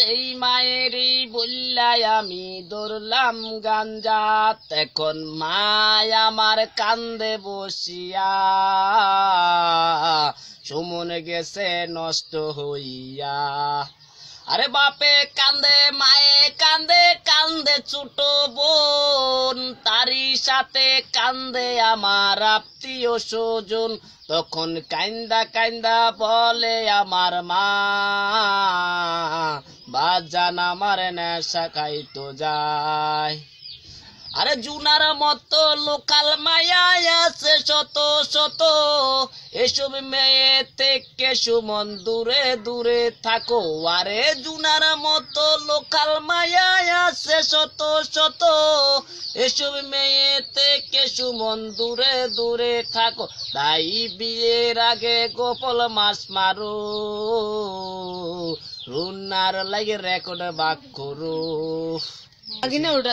সেই মায়েরই বললাই আমি ধরলাম গাঞ্জাত এখন মায় আমার কান্দে বসিয়া সুমন গেছে নষ্ট হইয়া আরে বাপে কান্দে মায়ে কান্দে কান্দে ছোট বোন তারি সাথে কান্দে আমার আত্মীয় স্বজন তখন কান্দা কান্দা বলে আমার মা বাজানা মারে নেশা খাই তো যায় আরে জুনার মতো লোকাল মায়া আছে শত শত এসব মেয়ে থেকে সুমন দূরে দূরে থাকো আরে জুনার মতো লোকাল মায়া আছে শত শত এসব মেয়ে থেকে সুমন দূরে দূরে থাকো তাই বিয়ের আগে গোপল মাছ মারো শুনার লাগে রেকর্ড বাক করু আগে না ওটা